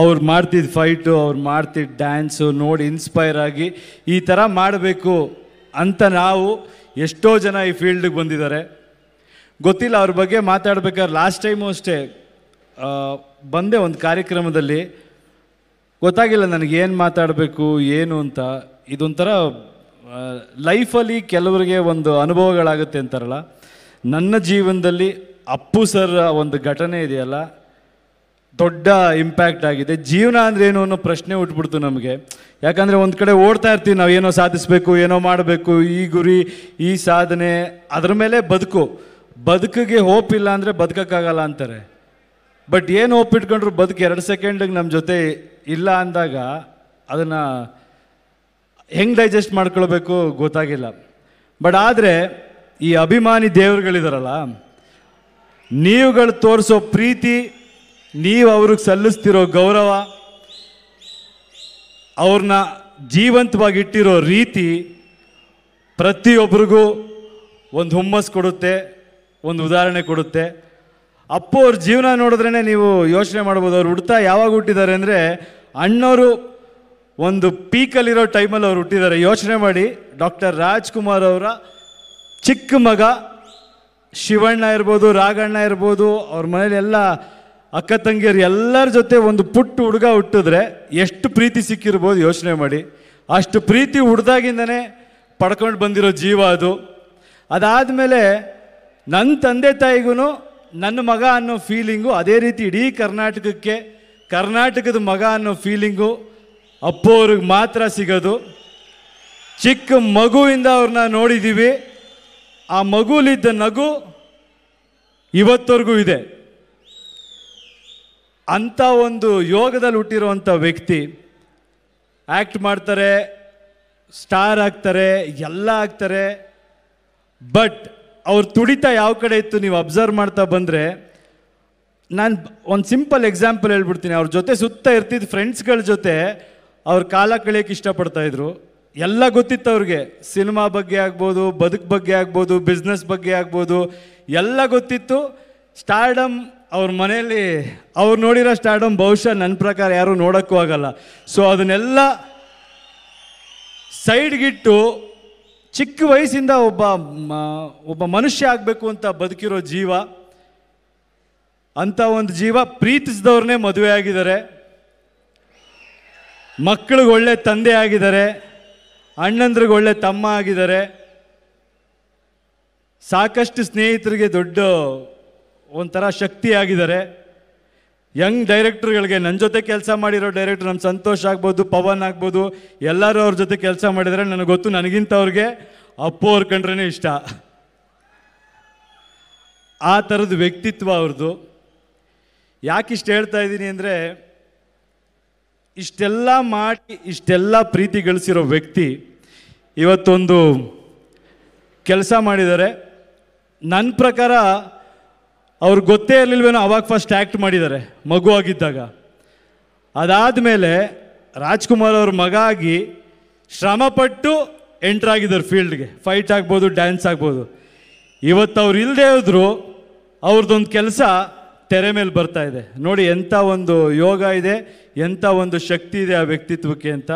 ಅವ್ರು ಮಾಡ್ತಿದ್ದ ಫೈಟು ಅವ್ರು ಮಾಡ್ತಿದ್ದ ಡ್ಯಾನ್ಸು ನೋಡಿ ಇನ್ಸ್ಪೈರ್ ಆಗಿ ಈ ಥರ ಮಾಡಬೇಕು ಅಂತ ನಾವು ಎಷ್ಟೋ ಜನ ಈ ಫೀಲ್ಡಿಗೆ ಬಂದಿದ್ದಾರೆ ಗೊತ್ತಿಲ್ಲ ಅವ್ರ ಬಗ್ಗೆ ಮಾತಾಡ್ಬೇಕಾದ್ರೆ ಲಾಸ್ಟ್ ಟೈಮು ಅಷ್ಟೇ ಬಂದೆ ಒಂದು ಕಾರ್ಯಕ್ರಮದಲ್ಲಿ ಗೊತ್ತಾಗಿಲ್ಲ ನನಗೆ ಏನು ಮಾತಾಡಬೇಕು ಏನು ಅಂತ ಇದೊಂಥರ ಲೈಫಲ್ಲಿ ಕೆಲವರಿಗೆ ಒಂದು ಅನುಭವಗಳಾಗುತ್ತೆ ಅಂತಾರಲ್ಲ ನನ್ನ ಜೀವನದಲ್ಲಿ ಅಪ್ಪು ಸರ್ ಒಂದು ಘಟನೆ ಇದೆಯಲ್ಲ ದೊಡ್ಡ ಇಂಪ್ಯಾಕ್ಟ್ ಆಗಿದೆ ಜೀವನ ಅಂದ್ರೆ ಏನು ಅನ್ನೋ ಪ್ರಶ್ನೆ ಉಟ್ಬಿಡ್ತು ನಮಗೆ ಯಾಕಂದರೆ ಒಂದು ಕಡೆ ಓಡ್ತಾ ಇರ್ತೀವಿ ನಾವು ಏನೋ ಸಾಧಿಸಬೇಕು ಏನೋ ಮಾಡಬೇಕು ಈ ಗುರಿ ಈ ಸಾಧನೆ ಅದ್ರ ಮೇಲೆ ಬದುಕು ಬದುಕಿಗೆ ಹೋಪ್ ಇಲ್ಲ ಅಂದರೆ ಬದುಕೋಕ್ಕಾಗಲ್ಲ ಅಂತಾರೆ ಬಟ್ ಏನು ಹೋಪ್ ಇಟ್ಕೊಂಡ್ರು ಬದುಕು ಎರಡು ಸೆಕೆಂಡಿಗೆ ನಮ್ಮ ಜೊತೆ ಇಲ್ಲ ಅಂದಾಗ ಅದನ್ನು ಹೆಂಗೆ ಡೈಜೆಸ್ಟ್ ಮಾಡ್ಕೊಳ್ಬೇಕು ಗೊತ್ತಾಗಿಲ್ಲ ಬಟ್ ಆದರೆ ಈ ಅಭಿಮಾನಿ ದೇವರುಗಳಿದಾರಲ್ಲ ನೀವುಗಳು ತೋರಿಸೋ ಪ್ರೀತಿ ನೀವು ಅವ್ರಿಗೆ ಸಲ್ಲಿಸ್ತಿರೋ ಗೌರವ ಅವ್ರನ್ನ ಜೀವಂತವಾಗಿ ಇಟ್ಟಿರೋ ರೀತಿ ಪ್ರತಿಯೊಬ್ಬರಿಗೂ ಒಂದು ಹುಮ್ಮಸ್ ಕೊಡುತ್ತೆ ಒಂದು ಉದಾಹರಣೆ ಕೊಡುತ್ತೆ ಅಪ್ಪು ಅವ್ರ ಜೀವನ ನೋಡಿದ್ರೇ ನೀವು ಯೋಚನೆ ಮಾಡ್ಬೋದು ಅವ್ರು ಹುಡ್ತಾ ಯಾವಾಗ ಹುಟ್ಟಿದ್ದಾರೆ ಅಂದರೆ ಅಣ್ಣವರು ಒಂದು ಪೀಕಲ್ಲಿರೋ ಟೈಮಲ್ಲಿ ಅವ್ರು ಹುಟ್ಟಿದ್ದಾರೆ ಯೋಚನೆ ಮಾಡಿ ಡಾಕ್ಟರ್ ರಾಜ್ಕುಮಾರ್ ಅವರ ಚಿಕ್ಕ ಮಗ ಶಿವಣ್ಣ ಇರ್ಬೋದು ರಾಘಣ್ಣ ಇರ್ಬೋದು ಅವ್ರ ಮನೇಲೆಲ್ಲ ಅಕ್ಕ ತಂಗಿಯರು ಎಲ್ಲರ ಜೊತೆ ಒಂದು ಪುಟ್ಟ ಹುಡುಗ ಹುಟ್ಟಿದ್ರೆ ಎಷ್ಟು ಪ್ರೀತಿ ಸಿಕ್ಕಿರ್ಬೋದು ಯೋಚನೆ ಮಾಡಿ ಅಷ್ಟು ಪ್ರೀತಿ ಹುಡ್ದಾಗಿಂದನೇ ಪಡ್ಕೊಂಡು ಬಂದಿರೋ ಜೀವ ಅದು ಅದಾದಮೇಲೆ ನನ್ನ ತಂದೆ ತಾಯಿಗೂ ನನ್ನ ಮಗ ಅನ್ನೋ ಫೀಲಿಂಗು ಅದೇ ರೀತಿ ಇಡೀ ಕರ್ನಾಟಕಕ್ಕೆ ಕರ್ನಾಟಕದ ಮಗ ಅನ್ನೋ ಫೀಲಿಂಗು ಅಪ್ಪವ್ರಿಗೆ ಮಾತ್ರ ಸಿಗೋದು ಚಿಕ್ಕ ಮಗುವಿಂದ ಅವ್ರನ್ನ ನೋಡಿದ್ದೀವಿ ಆ ಮಗುಲಿದ್ದ ನಗು ಇವತ್ತವರೆಗೂ ಇದೆ ಅಂಥ ಒಂದು ಯೋಗದಲ್ಲಿ ಹುಟ್ಟಿರುವಂಥ ವ್ಯಕ್ತಿ ಆ್ಯಕ್ಟ್ ಮಾಡ್ತಾರೆ ಸ್ಟಾರ್ ಆಗ್ತಾರೆ ಎಲ್ಲ ಆಗ್ತಾರೆ ಬಟ್ ಅವ್ರ ತುಡಿತ ಯಾವ ಕಡೆ ಇತ್ತು ನೀವು ಅಬ್ಸರ್ವ್ ಮಾಡ್ತಾ ಬಂದರೆ ನಾನು ಒಂದು ಸಿಂಪಲ್ ಎಕ್ಸಾಂಪಲ್ ಹೇಳ್ಬಿಡ್ತೀನಿ ಅವ್ರ ಜೊತೆ ಸುತ್ತ ಇರ್ತಿದ್ದ ಫ್ರೆಂಡ್ಸ್ಗಳ ಜೊತೆ ಅವ್ರ ಕಾಲ ಕಳೆಯೋಕ್ಕೆ ಇಷ್ಟಪಡ್ತಾಯಿದ್ರು ಎಲ್ಲ ಗೊತ್ತಿತ್ತು ಅವ್ರಿಗೆ ಸಿನಿಮಾ ಬಗ್ಗೆ ಆಗ್ಬೋದು ಬದುಕು ಬಗ್ಗೆ ಆಗ್ಬೋದು ಬಿಸ್ನೆಸ್ ಬಗ್ಗೆ ಆಗ್ಬೋದು ಎಲ್ಲ ಗೊತ್ತಿತ್ತು ಸ್ಟಾರ್ಡಮ್ ಅವ್ರ ಮನೆಯಲ್ಲಿ ಅವ್ರು ನೋಡಿರೋ ಸ್ಟಾರ್ಡಮ್ ಬಹುಶಃ ನನ್ನ ಪ್ರಕಾರ ಯಾರೂ ನೋಡೋಕ್ಕೂ ಆಗಲ್ಲ ಸೊ ಅದನ್ನೆಲ್ಲ ಸೈಡ್ಗಿಟ್ಟು ಚಿಕ್ಕ ವಯಸ್ಸಿಂದ ಒಬ್ಬ ಒಬ್ಬ ಮನುಷ್ಯ ಆಗಬೇಕು ಅಂತ ಬದುಕಿರೋ ಜೀವ ಅಂಥ ಒಂದು ಜೀವ ಪ್ರೀತಿಸಿದವ್ರನ್ನೇ ಮದುವೆ ಆಗಿದ್ದಾರೆ ಮಕ್ಕಳಿಗೆ ಒಳ್ಳೆ ತಂದೆ ಆಗಿದ್ದಾರೆ ಅಣ್ಣಂದ್ರಿಗೆ ಒಳ್ಳೆ ತಮ್ಮ ಆಗಿದ್ದಾರೆ ಸಾಕಷ್ಟು ಸ್ನೇಹಿತರಿಗೆ ದೊಡ್ಡ ಒಂಥರ ಶಕ್ತಿ ಆಗಿದ್ದಾರೆ ಯಂಗ್ ಡೈರೆಕ್ಟ್ರುಗಳಿಗೆ ನನ್ನ ಜೊತೆ ಕೆಲಸ ಮಾಡಿರೋ ಡೈರೆಕ್ಟ್ರ್ ನಮ್ಮ ಸಂತೋಷ್ ಆಗ್ಬೋದು ಪವನ್ ಆಗ್ಬೋದು ಎಲ್ಲರೂ ಅವ್ರ ಜೊತೆ ಕೆಲಸ ಮಾಡಿದರೆ ನನಗೆ ಗೊತ್ತು ನನಗಿಂತ ಅವ್ರಿಗೆ ಅಪ್ಪು ಅವ್ರ ಕಂಡ್ರೇ ಇಷ್ಟ ಆ ಥರದ ವ್ಯಕ್ತಿತ್ವ ಅವ್ರದ್ದು ಯಾಕಿಷ್ಟು ಹೇಳ್ತಾ ಇದ್ದೀನಿ ಅಂದರೆ ಇಷ್ಟೆಲ್ಲ ಮಾಡಿ ಇಷ್ಟೆಲ್ಲ ಪ್ರೀತಿ ಗಳಿಸಿರೋ ವ್ಯಕ್ತಿ ಇವತ್ತೊಂದು ಕೆಲಸ ಮಾಡಿದ್ದಾರೆ ನನ್ನ ಪ್ರಕಾರ ಅವ್ರಿಗೆ ಗೊತ್ತೇ ಇರಲಿಲ್ವೇನೋ ಅವಾಗ ಫಸ್ಟ್ ಆ್ಯಕ್ಟ್ ಮಾಡಿದ್ದಾರೆ ಮಗು ಆಗಿದ್ದಾಗ ಮೇಲೆ ರಾಜ್ಕುಮಾರ್ ಅವ್ರ ಮಗ ಆಗಿ ಶ್ರಮಪಟ್ಟು ಎಂಟ್ರಾಗಿದ್ದಾರೆ ಫೀಲ್ಡ್ಗೆ ಫೈಟ್ ಆಗ್ಬೋದು ಡ್ಯಾನ್ಸ್ ಆಗ್ಬೋದು ಇವತ್ತು ಅವ್ರು ಇಲ್ಲದೆ ಹೋದ್ರು ಅವ್ರದ್ದೊಂದು ಕೆಲಸ ತೆರೆ ಮೇಲೆ ಬರ್ತಾ ಇದೆ ನೋಡಿ ಎಂಥ ಒಂದು ಯೋಗ ಇದೆ ಎಂಥ ಒಂದು ಶಕ್ತಿ ಇದೆ ಆ ವ್ಯಕ್ತಿತ್ವಕ್ಕೆ ಅಂತ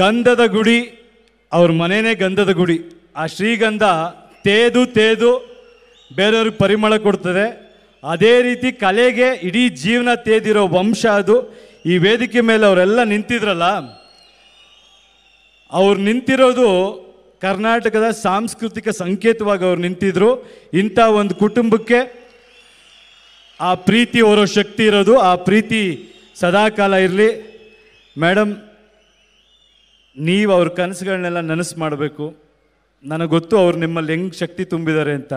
ಗಂಧದ ಗುಡಿ ಅವ್ರ ಮನೆಯೇ ಗಂಧದ ಗುಡಿ ಆ ಶ್ರೀಗಂಧ ತೇದು ತೇದು ಬೇರೆಯವ್ರಿಗೆ ಪರಿಮಳ ಕೊಡ್ತದೆ ಅದೇ ರೀತಿ ಕಲೆಗೆ ಇಡೀ ಜೀವನ ತೇದಿರೋ ವಂಶ ಅದು ಈ ವೇದಿಕೆ ಮೇಲೆ ಅವರೆಲ್ಲ ನಿಂತಿದ್ರಲ್ಲ ಅವ್ರು ನಿಂತಿರೋದು ಕರ್ನಾಟಕದ ಸಾಂಸ್ಕೃತಿಕ ಸಂಕೇತವಾಗಿ ಅವ್ರು ನಿಂತಿದ್ರು ಇಂಥ ಒಂದು ಕುಟುಂಬಕ್ಕೆ ಆ ಪ್ರೀತಿ ಓರೋ ಶಕ್ತಿ ಇರೋದು ಆ ಪ್ರೀತಿ ಸದಾಕಾಲ ಇರಲಿ ಮೇಡಮ್ ನೀವು ಅವ್ರ ಕನಸುಗಳನ್ನೆಲ್ಲ ನನಸು ಮಾಡಬೇಕು ನನಗೆ ಗೊತ್ತು ಅವ್ರು ನಿಮ್ಮಲ್ಲಿ ಹೆಂಗೆ ಶಕ್ತಿ ತುಂಬಿದ್ದಾರೆ ಅಂತ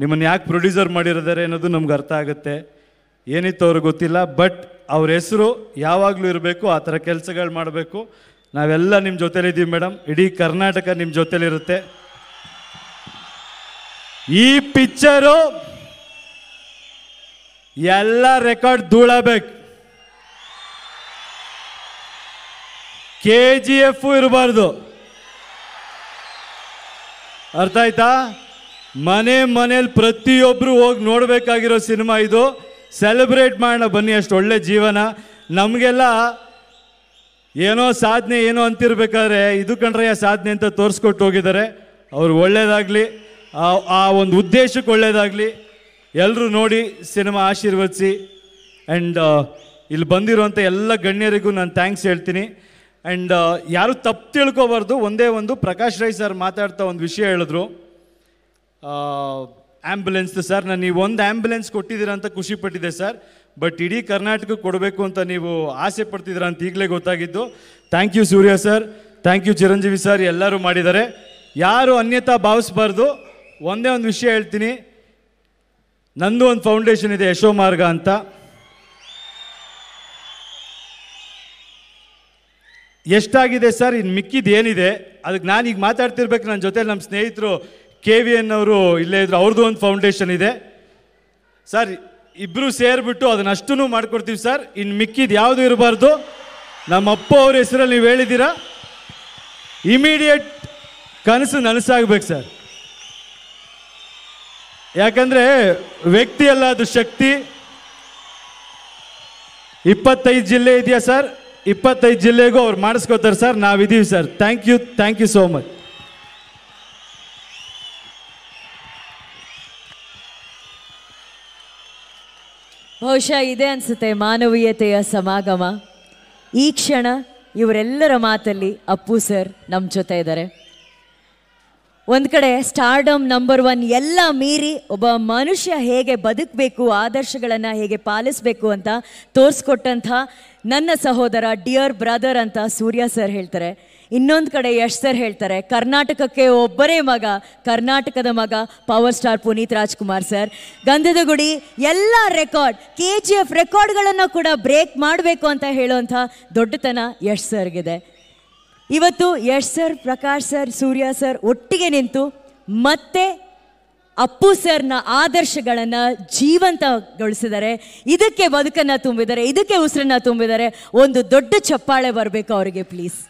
ನಿಮ್ಮನ್ನು ಯಾಕೆ ಪ್ರೊಡ್ಯೂಸರ್ ಮಾಡಿರೋದಾರೆ ಅನ್ನೋದು ನಮ್ಗೆ ಅರ್ಥ ಆಗುತ್ತೆ ಏನಿತ್ತು ಅವ್ರಿಗೆ ಗೊತ್ತಿಲ್ಲ ಬಟ್ ಅವ್ರ ಹೆಸರು ಯಾವಾಗಲೂ ಇರಬೇಕು ಆ ಥರ ಕೆಲಸಗಳು ಮಾಡಬೇಕು ನಾವೆಲ್ಲ ನಿಮ್ಮ ಜೊತೇಲಿದ್ದೀವಿ ಮೇಡಮ್ ಇಡೀ ಕರ್ನಾಟಕ ನಿಮ್ಮ ಜೊತೇಲಿರುತ್ತೆ ಈ ಪಿಕ್ಚರು ಎಲ್ಲ ರೆಕಾರ್ಡ್ ಧೂಳಬೇಕು ಕೆ ಜಿ ಎಫ್ ಇರಬಾರ್ದು ಅರ್ಥ ಆಯ್ತಾ ಮನೆ ಮನೇಲಿ ಪ್ರತಿಯೊಬ್ಬರು ಹೋಗಿ ನೋಡಬೇಕಾಗಿರೋ ಸಿನಿಮಾ ಇದು ಸೆಲೆಬ್ರೇಟ್ ಮಾಡೋಣ ಬನ್ನಿ ಅಷ್ಟು ಒಳ್ಳೆ ಜೀವನ ನಮಗೆಲ್ಲ ಏನೋ ಸಾಧನೆ ಏನೋ ಅಂತಿರ್ಬೇಕಾದ್ರೆ ಇದು ಆ ಸಾಧನೆ ಅಂತ ತೋರಿಸ್ಕೊಟ್ಟು ಹೋಗಿದ್ದಾರೆ ಅವ್ರು ಒಳ್ಳೇದಾಗಲಿ ಆ ಒಂದು ಉದ್ದೇಶಕ್ಕೆ ಒಳ್ಳೇದಾಗಲಿ ಎಲ್ಲರೂ ನೋಡಿ ಸಿನಿಮಾ ಆಶೀರ್ವದಿಸಿ ಆ್ಯಂಡ್ ಇಲ್ಲಿ ಬಂದಿರುವಂಥ ಎಲ್ಲ ಗಣ್ಯರಿಗೂ ನಾನು ಥ್ಯಾಂಕ್ಸ್ ಹೇಳ್ತೀನಿ ಆ್ಯಂಡ್ uh, ಯಾರು ತಪ್ಪು ತಿಳ್ಕೋಬಾರ್ದು ಒಂದೇ ಒಂದು ಪ್ರಕಾಶ್ ರೈ ಸರ್ ಮಾತಾಡ್ತಾ ಒಂದು ವಿಷಯ ಹೇಳಿದ್ರು ಆ್ಯಂಬುಲೆನ್ಸ್ ಸರ್ ನಾನು ನೀವು ಒಂದು ಆ್ಯಂಬುಲೆನ್ಸ್ ಕೊಟ್ಟಿದ್ದೀರಾ ಅಂತ ಖುಷಿ ಪಟ್ಟಿದೆ ಸರ್ ಬಟ್ ಇಡೀ ಕರ್ನಾಟಕಕ್ಕೆ ಕೊಡಬೇಕು ಅಂತ ನೀವು ಆಸೆ ಪಡ್ತಿದ್ದೀರಾ ಅಂತ ಈಗಲೇ ಗೊತ್ತಾಗಿದ್ದು thank you Surya sir thank you Chiranjeevi sir ಎಲ್ಲರೂ ಮಾಡಿದ್ದಾರೆ ಯಾರು ಅನ್ಯತಾ ಭಾವಿಸ್ಬಾರ್ದು ಒಂದೇ ಒಂದು ವಿಷಯ ಹೇಳ್ತೀನಿ ನಂದು ಒಂದು ಫೌಂಡೇಶನ್ ಇದೆ ಯಶೋ ಮಾರ್ಗ ಅಂತ ಎಷ್ಟಾಗಿದೆ ಸರ್ ಇನ್ನು ಮಿಕ್ಕಿದ್ದು ಏನಿದೆ ಅದಕ್ಕೆ ನಾನೀಗ ಮಾತಾಡ್ತಿರ್ಬೇಕು ನನ್ನ ಜೊತೆ ನಮ್ಮ ಸ್ನೇಹಿತರು ಕೆ ವಿ ಎನ್ ಅವರು ಇಲ್ಲೇ ಇದ್ರು ಅವ್ರದ್ದು ಒಂದು ಫೌಂಡೇಶನ್ ಇದೆ ಸರ್ ಇಬ್ಬರು ಸೇರಿಬಿಟ್ಟು ಅದನ್ನು ಅಷ್ಟೂ ಮಾಡ್ಕೊಡ್ತೀವಿ ಸರ್ ಇನ್ನು ಮಿಕ್ಕಿದ್ದು ಯಾವುದು ಇರಬಾರ್ದು ನಮ್ಮ ಅಪ್ಪ ಅವ್ರ ಹೆಸರಲ್ಲಿ ನೀವು ಹೇಳಿದ್ದೀರಾ ಇಮಿಡಿಯೇಟ್ ಕನಸು ನನಸಾಗಬೇಕು ಸರ್ ಯಾಕಂದರೆ ವ್ಯಕ್ತಿಯಲ್ಲ ಅದು ಶಕ್ತಿ ಇಪ್ಪತ್ತೈದು ಜಿಲ್ಲೆ ಇದೆಯಾ ಸರ್ ಇಪ್ಪತ್ತೈದು ಜಿಲ್ಲೆಗೂ ಅವ್ರು ಮಾಡಿಸ್ಕೋತಾರೆ ಸರ್ ನಾವಿದ್ದೀವಿ sir thank you thank you so much ಬಹುಶಃ ಇದೆ ಅನಿಸುತ್ತೆ ಮಾನವೀಯತೆಯ ಸಮಾಗಮ ಈ ಕ್ಷಣ ಇವರೆಲ್ಲರ ಮಾತಲ್ಲಿ ಅಪ್ಪು ಸರ್ ನಮ್ಮ ಜೊತೆ ಇದ್ದಾರೆ ಒಂದು ಕಡೆ ಸ್ಟಾರ್ಡಮ್ ನಂಬರ್ ಒನ್ ಎಲ್ಲ ಮೀರಿ ಒಬ್ಬ ಮನುಷ್ಯ ಹೇಗೆ ಬದುಕಬೇಕು ಆದರ್ಶಗಳನ್ನು ಹೇಗೆ ಪಾಲಿಸಬೇಕು ಅಂತ ತೋರಿಸ್ಕೊಟ್ಟಂಥ ನನ್ನ ಸಹೋದರ ಡಿಯರ್ ಬ್ರದರ್ ಅಂತ ಸೂರ್ಯ ಸರ್ ಹೇಳ್ತಾರೆ ಇನ್ನೊಂದು ಕಡೆ ಯಶ್ ಸರ್ ಹೇಳ್ತಾರೆ ಕರ್ನಾಟಕಕ್ಕೆ ಒಬ್ಬರೇ ಮಗ ಕರ್ನಾಟಕದ ಮಗ power star Puneeth Rajkumar sir Gandhada Gudi ಎಲ್ಲ ರೆಕಾರ್ಡ್ ಕೆ ಜಿ ಎಫ್ ರೆಕಾರ್ಡ್ಗಳನ್ನು ಕೂಡ ಬ್ರೇಕ್ ಮಾಡಬೇಕು ಅಂತ ಹೇಳುವಂಥ ದೊಡ್ಡತನ ಯಶ್ ಸರ್ಗಿದೆ ಇವತ್ತು Yash sir Prakash sir Surya sir ಒಟ್ಟಿಗೆ ನಿಂತು ಮತ್ತೆ ಅಪ್ಪು ಸರ್ನ ಆದರ್ಶಗಳನ್ನು ಜೀವಂತಗೊಳಿಸಿದರೆ ಇದಕ್ಕೆ ಬದುಕನ್ನು ತುಂಬಿದ್ದಾರೆ ಇದಕ್ಕೆ ಉಸಿರನ್ನ ತುಂಬಿದ್ದಾರೆ ಒಂದು ದೊಡ್ಡ ಚಪ್ಪಾಳೆ ಬರಬೇಕು ಅವರಿಗೆ ಪ್ಲೀಸ್